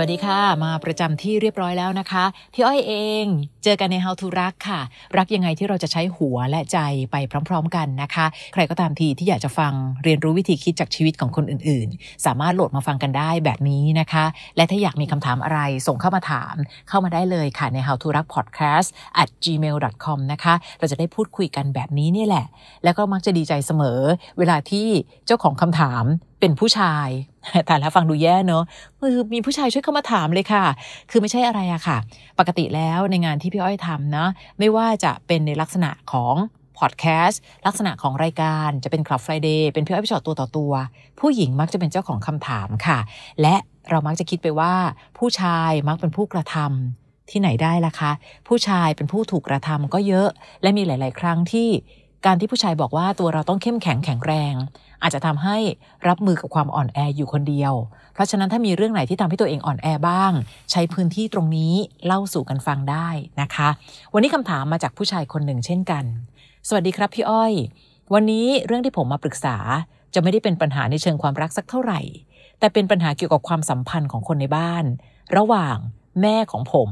วัสดีค่ะ มาประจำที่เรียบร้อยแล้วนะคะพี่อ้อยเองเจอกันใน How to รักค่ะ รักยังไงที่เราจะใช้หัวและใจไปพร้อมๆกันนะคะ ใครก็ตามทีที่อยากจะฟังเรียนรู้วิธีคิดจากชีวิตของคนอื่นๆ สามารถโหลดมาฟังกันได้แบบนี้นะคะ และถ้าอยากมีคำถามอะไรส่งเข้ามาถาม เข้ามาได้เลยค่ะ ใน How to รัก podcast at gmail.com นะคะ เราจะได้พูดคุยกันแบบนี้นี่แหละ แล้วก็มักจะดีใจเสมอ เวลาที่เจ้าของคำถามเป็นผู้ชาย แต่แล้วฟังดูแย่เนอะคือมีผู้ชายช่วยเข้ามาถามเลยค่ะ คือไม่ใช่อะไรอะค่ะ ปกติแล้วในงานที่พี่อ้อยทำเนะไม่ว่าจะเป็นในลักษณะของพอดแคสต์ ลักษณะของรายการ จะเป็นคลับไฟเดย์เป็นพี่อ้อยพี่ชอตตัวต่อตัว ผู้หญิงมักจะเป็นเจ้าของคำถามค่ะ และเรามักจะคิดไปว่าผู้ชายมักเป็นผู้กระทำที่ไหนได้ล่ะคะ ผู้ชายเป็นผู้ถูกกระทำก็เยอะ และมีหลาย ๆ ครั้งที่การที่ผู้ชายบอกว่าตัวเราต้องเข้มแข็งแข็งแรง อาจจะทำให้รับมือกับความอ่อนแออยู่คนเดียว เพราะฉะนั้นถ้ามีเรื่องไหนที่ทำให้ตัวเองอ่อนแอบ้าง ใช้พื้นที่ตรงนี้เล่าสู่กันฟังได้นะคะ วันนี้คำถามมาจากผู้ชายคนหนึ่งเช่นกัน สวัสดีครับ พี่อ้อย วันนี้เรื่องที่ผมมาปรึกษาจะไม่ได้เป็นปัญหาในเชิงความรักสักเท่าไหร่ แต่เป็นปัญหาเกี่ยวกับความสัมพันธ์ของคนในบ้าน ระหว่างแม่ของผม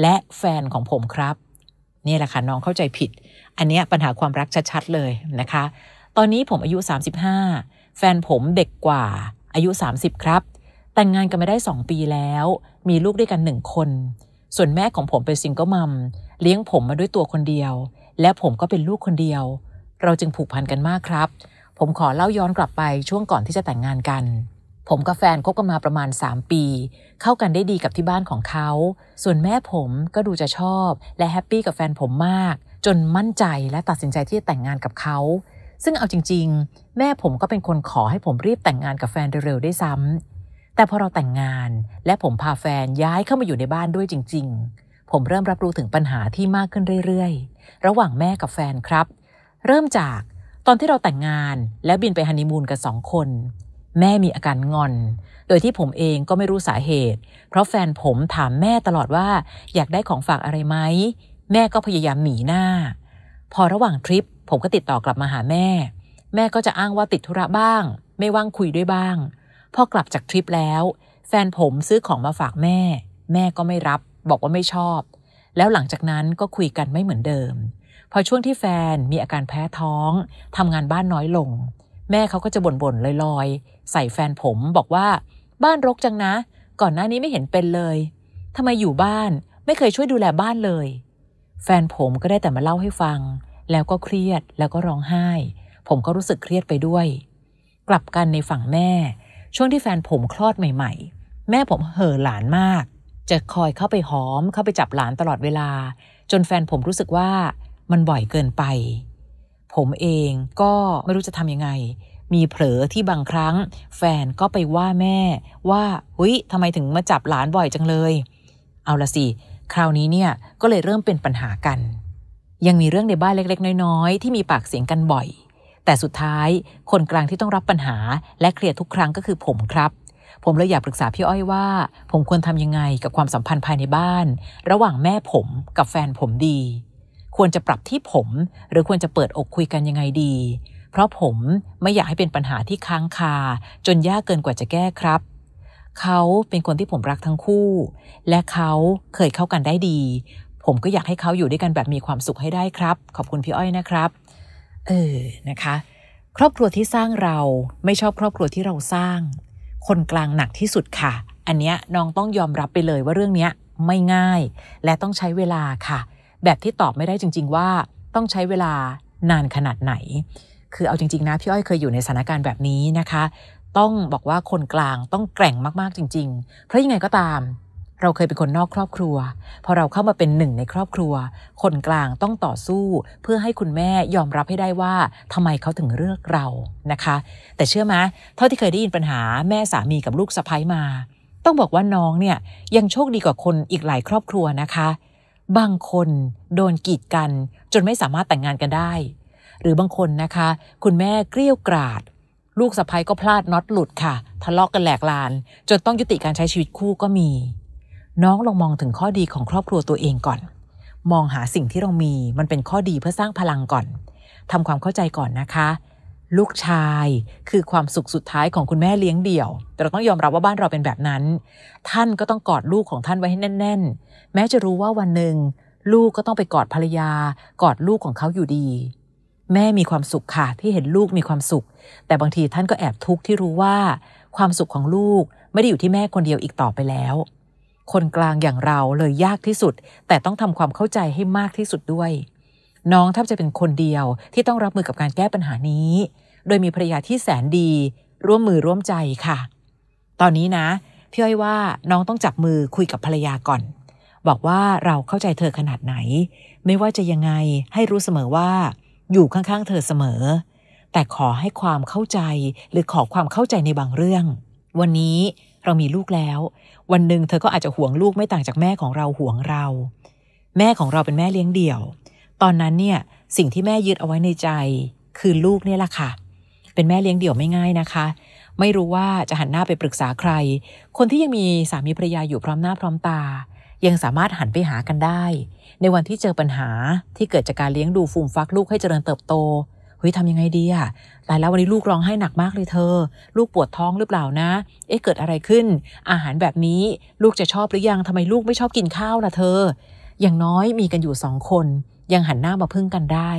และแฟนของผมครับนี่แหละค่ะน้องเข้าใจผิด อันนี้ปัญหาความรักชัด ๆ เลยนะคะ ตอนนี้ผมอายุ 35 แฟนผมเด็กกว่าอายุ 30 ครับ แต่งงานกันมาได้ 2 ปีแล้ว มีลูกด้วยกันหนึ่งคน ส่วนแม่ของผมเป็นซิงเกิลมัมเลี้ยงผมมาด้วยตัวคนเดียว และผมก็เป็นลูกคนเดียว เราจึงผูกพันกันมากครับ ผมขอเล่าย้อนกลับไปช่วงก่อนที่จะแต่งงานกันผมกับแฟนคบกันมาประมาณ 3 ปี เข้ากันได้ดีกับที่บ้านของเขา ส่วนแม่ผมก็ดูจะชอบ และแฮปปี้กับแฟนผมมาก จนมั่นใจและตัดสินใจที่จะแต่งงานกับเขา ซึ่งเอาจริงๆ แม่ผมก็เป็นคนขอให้ผมรีบแต่งงานกับแฟนเร็ว ๆ ได้ซ้ำ แต่พอเราแต่งงาน และผมพาแฟนย้ายเข้ามาอยู่ในบ้านด้วยจริงๆ ผมเริ่มรับรู้ถึงปัญหาที่มากขึ้นเรื่อยๆระหว่างแม่กับแฟนครับ เริ่มจาก ตอนที่เราแต่งงาน แล้วบินไปฮันนีมูนกันสองคนแม่มีอาการงอน โดยที่ผมเองก็ไม่รู้สาเหตุ เพราะแฟนผมถามแม่ตลอดว่าอยากได้ของฝากอะไรไหม แม่ก็พยายามหนีหน้า พอระหว่างทริป ผมก็ติดต่อกลับมาหาแม่ แม่ก็จะอ้างว่าติดธุระบ้าง ไม่ว่างคุยด้วยบ้าง พอกลับจากทริปแล้ว แฟนผมซื้อของมาฝากแม่ แม่ก็ไม่รับ บอกว่าไม่ชอบ แล้วหลังจากนั้นก็คุยกันไม่เหมือนเดิม พอช่วงที่แฟนมีอาการแพ้ท้องทำงานบ้านน้อยลง แม่เขาก็จะบ่นๆลอยๆใส่แฟนผมบอกว่า บ้านรกจังนะ ก่อนหน้านี้ไม่เห็นเป็นเลยทำไมอยู่บ้านไม่เคยช่วยดูแลบ้านเลย แฟนผมก็ได้แต่มาเล่าให้ฟัง แล้วก็เครียดแล้วก็ร้องไห้ ผมก็รู้สึกเครียดไปด้วย กลับกันในฝั่งแม่ ช่วงที่แฟนผมคลอดใหม่ๆ แม่ผมเห่อหลานมาก จะคอยเข้าไปหอมเข้าไปจับหลานตลอดเวลา จนแฟนผมรู้สึกว่า มันบ่อยเกินไป ผมเองก็ไม่รู้จะทำยังไงมีเผลอที่บางครั้ง แฟนก็ไปว่าแม่ ว่าเฮ้ยทำไมถึงมาจับหลานบ่อยจังเลย เอาละสิ คราวนี้เนี่ย ก็เลยเริ่มเป็นปัญหากัน ยังมีเรื่องในบ้านเล็ก ๆ น้อยๆที่มีปากเสียงกันบ่อย แต่สุดท้ายคนกลางที่ต้องรับปัญหาและเคลียร์ทุกครั้งก็คือผมครับ ผมเลยอยากปรึกษาพี่อ้อยว่า ผมควรทำยังไงกับความสัมพันธ์ภายในบ้าน ระหว่างแม่ผม กับแฟนผมดี ควรจะปรับที่ผมหรือควรจะเปิดอกคุยกันยังไงดีเพราะผมไม่อยากให้เป็นปัญหาที่ค้างคา จนยากเกินกว่าจะแก้ครับ เขาเป็นคนที่ผมรักทั้งคู่ และเขาเคยเข้ากันได้ดี ผมก็อยากให้เขาอยู่ด้วยกันแบบมีความสุขให้ได้ครับ ขอบคุณพี่อ้อยนะครับ เออ นะคะ ครอบครัวที่สร้างเราไม่ชอบครอบครัวที่เราสร้าง คนกลางหนักที่สุดค่ะ อันเนี้ยน้องต้องยอมรับไปเลยว่าเรื่องเนี้ยไม่ง่าย และต้องใช้เวลาค่ะ แบบที่ตอบไม่ได้จริงๆ ว่า ต้องใช้เวลานานขนาดไหนคือ เอาจริง ๆ นะพี่อ้อยเคยอยู่ในสถานการณ์แบบนี้นะคะ ต้องบอกว่าคนกลางต้องแกร่งมาก ๆ จริง ๆเพราะยังไงก็ตาม เราเคยเป็นคนนอกครอบครัว พอเราเข้ามาเป็นหนึ่งในครอบครัว คนกลางต้องต่อสู้ เพื่อให้คุณแม่ยอมรับให้ได้ว่าทำไมเขาถึงเลือกเรานะคะ แต่เชื่อไหมเท่าที่เคยได้ยินปัญหาแม่สามีกับลูกสะพ้ยมา ต้องบอกว่าน้องเนี่ยยังโชคดีกว่าคนอีกหลายครอบครัวนะคะ บางคน โดนกีดกันจนไม่สามารถแต่งงานกันได้หรือบางคนนะคะ คุณแม่เกลี้ยวกราด ลูกสะพ้ยก็พลาดน็อตหลุดค่ะ ทะเลาะกกันแหลกลาน จนต้องยุติการใช้ชีวิตคู่ก็มี น้องลองมองถึงข้อดีของครอบครัวตัวเองก่อน มองหาสิ่งที่เรามี มันเป็นข้อดีเพื่อสร้างพลังก่อน ทำความเข้าใจก่อนนะคะ ลูกชายคือความสุขสุดท้ายของคุณแม่เลี้ยงเดี่ยว แต่เราต้องยอมรับว่าบ้านเราเป็นแบบนั้น ท่านก็ต้องกอดลูกของท่านไว้ให้แน่นๆแม้จะรู้ว่าวันหนึ่งลูกก็ต้องไปกอดภรรยา กอดลูกของเขาอยู่ดีแม่มีความสุขค่ะที่เห็นลูกมีความสุข แต่บางทีท่านก็แอบทุกข์ที่รู้ว่า ความสุขของลูกไม่ได้อยู่ที่แม่คนเดียวอีกต่อไปแล้ว คนกลางอย่างเราเลยยากที่สุด แต่ต้องทำความเข้าใจให้มากที่สุดด้วย น้องแทบจะเป็นคนเดียวที่ต้องรับมือกับการแก้ปัญหานี้ โดยมีภรรยาที่แสนดี ร่วมมือร่วมใจค่ะ ตอนนี้นะพี่อ้อยว่า น้องต้องจับมือคุยกับภรรยาก่อน บอกว่าเราเข้าใจเธอขนาดไหน ไม่ว่าจะยังไงให้รู้เสมอว่าอยู่ข้าง ๆ เธอเสมอ แต่ขอให้ความเข้าใจหรือขอความเข้าใจในบางเรื่อง วันนี้เรามีลูกแล้ว วันหนึ่งเธอก็อาจจะห่วงลูกไม่ต่างจากแม่ของเราห่วงเรา แม่ของเราเป็นแม่เลี้ยงเดี่ยว ตอนนั้นเนี่ยสิ่งที่แม่ยึดเอาไว้ในใจ คือลูกเนี่ยแหละค่ะเป็นแม่เลี้ยงเดี่ยวไม่ง่ายนะคะ ไม่รู้ว่าจะหันหน้าไปปรึกษาใคร คนที่ยังมีสามีภรรยาอยู่พร้อมหน้าพร้อมตายังสามารถหันไปหากันได้ ในวันที่เจอปัญหาที่เกิดจากการเลี้ยงดูฟูมฟักลูกให้เจริญเติบโตเฮ้ยทำยังไงดีอะตายแล้ววันนี้ลูกร้องไห้หนักมากเลยเธอ ลูกปวดท้องหรือเปล่านะ เอ๊ะ เกิดอะไรขึ้น อาหารแบบนี้ลูกจะชอบหรือยังทำไมลูกไม่ชอบกินข้าวล่ะเธออย่างน้อยมีกันอยู่สองคน ยังหันหน้ามาพึ่งกันได้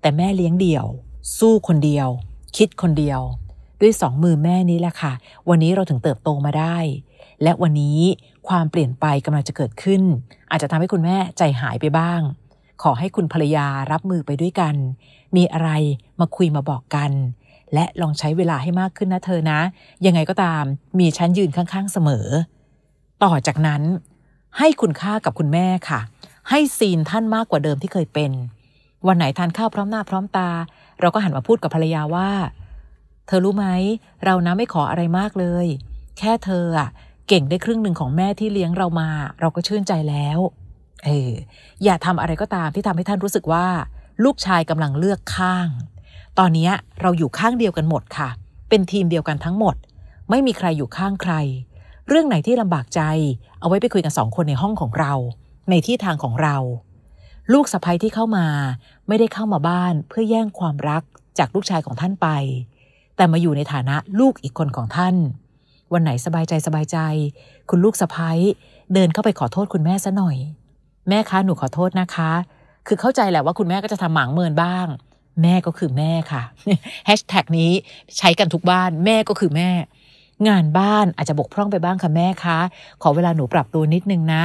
แต่แม่เลี้ยงเดี่ยว สู้คนเดียว คิดคนเดียว ด้วยสองมือแม่นี้แหละค่ะวันนี้เราถึงเติบโตมาได้และวันนี้ความเปลี่ยนไปกำลังจะเกิดขึ้น อาจจะทำให้คุณแม่ใจหายไปบ้าง ขอให้คุณภรรยารับมือไปด้วยกัน มีอะไรมาคุยมาบอกกัน และลองใช้เวลาให้มากขึ้นนะ เธอนะ ยังไงก็ตามมีชั้นยืนข้าง ๆ เสมอ ต่อจากนั้น ให้คุณค่ากับคุณแม่ค่ะ ให้ซีนท่านมากกว่าเดิมที่เคยเป็น วันไหนทานข้าวพร้อมหน้าพร้อมตาเราก็หันมาพูดกับภรรยาว่า เธอรู้ไหมเรานะไม่ขออะไรมากเลย แค่เธออะเก่งได้ครึ่งหนึ่งของแม่ที่เลี้ยงเรามา เราก็ชื่นใจแล้ว เอออย่าทำอะไรก็ตามที่ทำให้ท่านรู้สึกว่าลูกชายกำลังเลือกข้าง ตอนนี้เราอยู่ข้างเดียวกันหมดค่ะ เป็นทีมเดียวกันทั้งหมด ไม่มีใครอยู่ข้างใคร เรื่องไหนที่ลำบากใจเอาไว้ไปคุยกันสองคนในห้องของเรา ในที่ทางของเรา ลูกสะใภ้ที่เข้ามาไม่ได้เข้ามาบ้านเพื่อแย่งความรักจากลูกชายของท่านไป แต่มาอยู่ในฐานะลูกอีกคนของท่านวันไหนสบายใจสบายใจ คุณลูกสะพ้ายเดินเข้าไปขอโทษคุณแม่ซะหน่อย แม่คะหนูขอโทษนะคะ คือเข้าใจแหละว่าคุณแม่ก็จะทำหมางเมินบ้าง แม่ก็คือแม่ค่ะแฮชแท็กนี้ใช้กันทุกบ้าน แม่ก็คือแม่ งานบ้านอาจจะบกพร่องไปบ้างค่ะแม่คะ ขอเวลาหนูปรับตัวนิดนึงนะ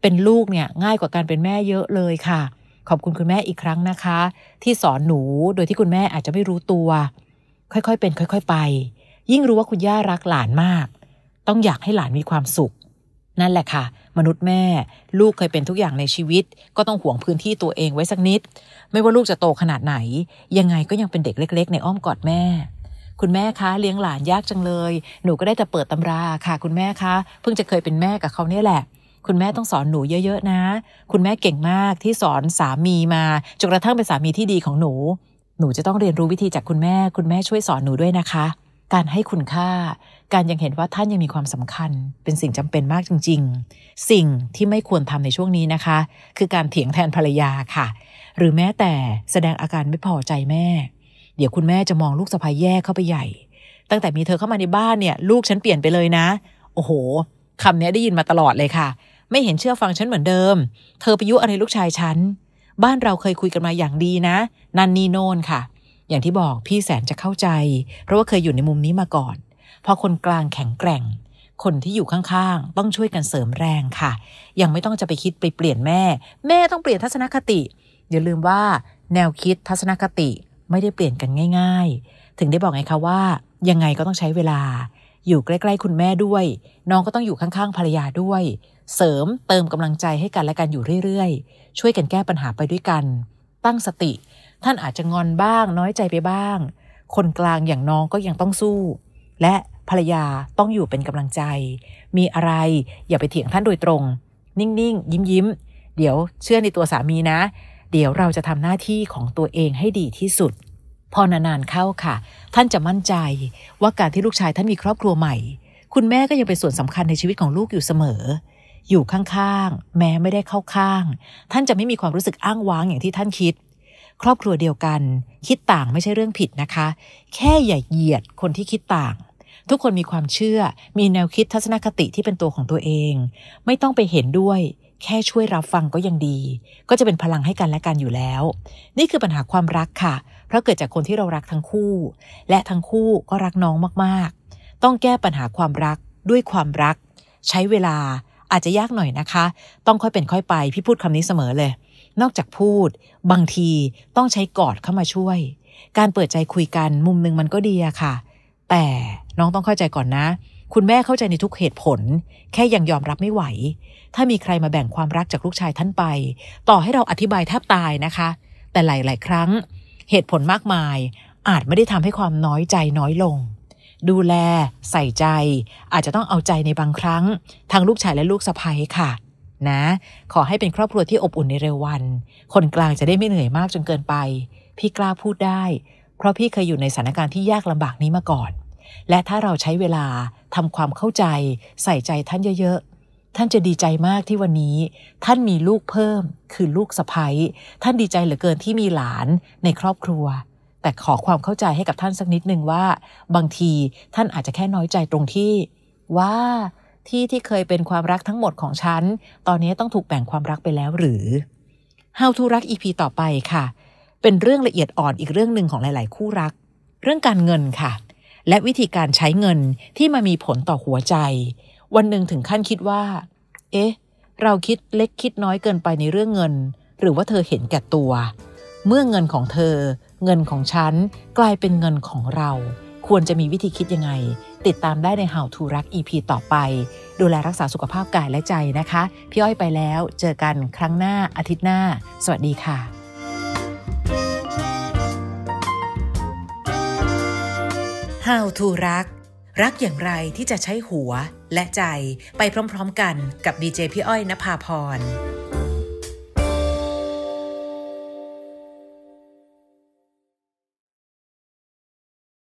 เป็นลูกเนี่ยง่ายกว่าการเป็นแม่เยอะเลยค่ะ ขอบคุณคุณแม่อีกครั้งนะคะ ที่สอนหนูโดยที่คุณแม่อาจจะไม่รู้ตัว ค่อยๆเป็นค่อย ๆไปยิ่งรู้ว่าคุณย่ารักหลานมาก ต้องอยากให้หลานมีความสุข นั่นแหละค่ะ มนุษย์แม่ลูกเคยเป็นทุกอย่างในชีวิต ก็ต้องห่วงพื้นที่ตัวเองไว้สักนิด ไม่ว่าลูกจะโตขนาดไหน ยังไงก็ยังเป็นเด็กเล็ก ๆ ในอ้อมกอดแม่ คุณแม่คะ เลี้ยงหลานยากจังเลย หนูก็ได้แต่เปิดตำราค่ะคุณแม่คะ เพิ่งจะเคยเป็นแม่กับเขาเนี่ยแหละ คุณแม่ต้องสอนหนูเยอะ ๆ นะ คุณแม่เก่งมากที่สอนสามีมา จนกระทั่งเป็นสามีที่ดีของหนู หนูจะต้องเรียนรู้วิธีจากคุณแม่ คุณแม่ช่วยสอนหนูด้วยนะคะการให้คุณค่า การยังเห็นว่าท่านยังมีความสำคัญ เป็นสิ่งจำเป็นมากจริง ๆ สิ่งที่ไม่ควรทำในช่วงนี้นะคะ คือการเถียงแทนภรรยาค่ะ หรือแม้แต่แสดงอาการไม่พอใจแม่ เดี๋ยวคุณแม่จะมองลูกสะพ้ายแย่เข้าไปใหญ่ ตั้งแต่มีเธอเข้ามาในบ้านเนี่ยลูกฉันเปลี่ยนไปเลยนะ โอ้โหคำนี้ได้ยินมาตลอดเลยค่ะ ไม่เห็นเชื่อฟังฉันเหมือนเดิม เธอไปยุอะไรลูกชายฉันบ้านเราเคยคุยกันมาอย่างดีนะ นันนีโนนค่ะอย่างที่บอกพี่แสนจะเข้าใจ เพราะว่าเคยอยู่ในมุมนี้มาก่อน พอคนกลางแข็งแกร่ง คนที่อยู่ข้างๆ ต้องช่วยกันเสริมแรงค่ะ ยังไม่ต้องจะไปคิดไปเปลี่ยนแม่แม่ต้องเปลี่ยนทัศนคติ อย่าลืมว่าแนวคิดทัศนคติไม่ได้เปลี่ยนกันง่ายๆ ถึงได้บอกไงคะว่ายังไงก็ต้องใช้เวลา อยู่ใกล้ๆ คุณแม่ด้วยน้องก็ต้องอยู่ข้างๆภรรยาด้วย เสริมเติมกำลังใจให้กันและกันอยู่เรื่อยๆ ช่วยกันแก้ปัญหาไปด้วยกัน ตั้งสติท่านอาจจะงอนบ้างน้อยใจไปบ้าง คนกลางอย่างน้องก็ยังต้องสู้ และภรรยาต้องอยู่เป็นกำลังใจ มีอะไรอย่าไปเถียงท่านโดยตรง นิ่ง ๆ ยิ้มยิ้มเดี๋ยวเชื่อในตัวสามีนะ เดี๋ยวเราจะทำหน้าที่ของตัวเองให้ดีที่สุด พอนานๆเข้าค่ะ ท่านจะมั่นใจ ว่าการที่ลูกชายท่านมีครอบครัวใหม่ คุณแม่ก็ยังเป็นส่วนสำคัญในชีวิตของลูกอยู่เสมอ อยู่ข้างๆแม้ไม่ได้เข้าข้าง ท่านจะไม่มีความรู้สึกอ้างว้างอย่างที่ท่านคิดครอบครัวเดียวกัน คิดต่างไม่ใช่เรื่องผิดนะคะ แค่อย่าเหยียดคนที่คิดต่าง ทุกคนมีความเชื่อมีแนวคิดทัศนคติที่เป็นตัวของตัวเอง ไม่ต้องไปเห็นด้วยแค่ช่วยรับฟังก็ยังดี ก็จะเป็นพลังให้กันและกันอยู่แล้ว นี่คือปัญหาความรักค่ะ เพราะเกิดจากคนที่เรารักทั้งคู่ และทั้งคู่ก็รักน้องมากๆ ต้องแก้ปัญหาความรักด้วยความรัก ใช้เวลาอาจจะยากหน่อยนะคะ ต้องค่อยเป็นค่อยไปพี่พูดคำนี้เสมอเลยนอกจากพูดบางทีต้องใช้กอดเข้ามาช่วย การเปิดใจคุยกัน มุมหนึ่งมันก็ดีอะค่ะ แต่น้องต้องเข้าใจก่อนนะ คุณแม่เข้าใจในทุกเหตุผล แค่ยังยอมรับไม่ไหว ถ้ามีใครมาแบ่งความรักจากลูกชายท่านไป ต่อให้เราอธิบายแทบตายนะคะ แต่หลายๆครั้ง เหตุผลมากมายอาจไม่ได้ทำให้ความน้อยใจน้อยลง ดูแล ใส่ใจอาจจะต้องเอาใจในบางครั้งทางลูกชายและลูกสะใภ้ค่ะนะ ขอให้เป็นครอบครัวที่อบอุ่นในเร็ววัน คนกลางจะได้ไม่เหนื่อยมากจนเกินไป พี่กล้าพูดได้ เพราะพี่เคยอยู่ในสถานการณ์ที่ยากลำบากนี้มาก่อน และถ้าเราใช้เวลาทำความเข้าใจ ใส่ใจท่านเยอะๆท่านจะดีใจมากที่วันนี้ ท่านมีลูกเพิ่ม คือลูกสะพ้ยท่านดีใจเหลือเกินที่มีหลานในครอบครัว แต่ขอความเข้าใจให้กับท่านสักนิดนึงว่า บางทีท่านอาจจะแค่น้อยใจตรงที่ ว่าที่ที่เคยเป็นความรักทั้งหมดของฉัน ตอนนี้ต้องถูกแบ่งความรักไปแล้วหรือ How to รัก EP ต่อไปค่ะ เป็นเรื่องละเอียดอ่อนอีกเรื่องหนึ่งของหลายๆ คู่รัก เรื่องการเงินค่ะ และวิธีการใช้เงินที่มามีผลต่อหัวใจ วันหนึ่งถึงขั้นคิดว่า เอ๊ะ เราคิดเล็กคิดน้อยเกินไปในเรื่องเงิน หรือว่าเธอเห็นแก่ตัว เมื่อเงินของเธอ เงินของฉัน กลายเป็นเงินของเรา ควรจะมีวิธีคิดยังไงติดตามได้ใน How to รัก EP ต่อไป ดูแลรักษาสุขภาพกายและใจนะคะ พี่อ้อยไปแล้วเจอกันครั้งหน้าอาทิตย์หน้า สวัสดีค่ะฮา w ทูรักรักอย่างไรที่จะใช้หัวและใจไปพร้อมๆ กันกับดีเจพี่อ้อยนภาพร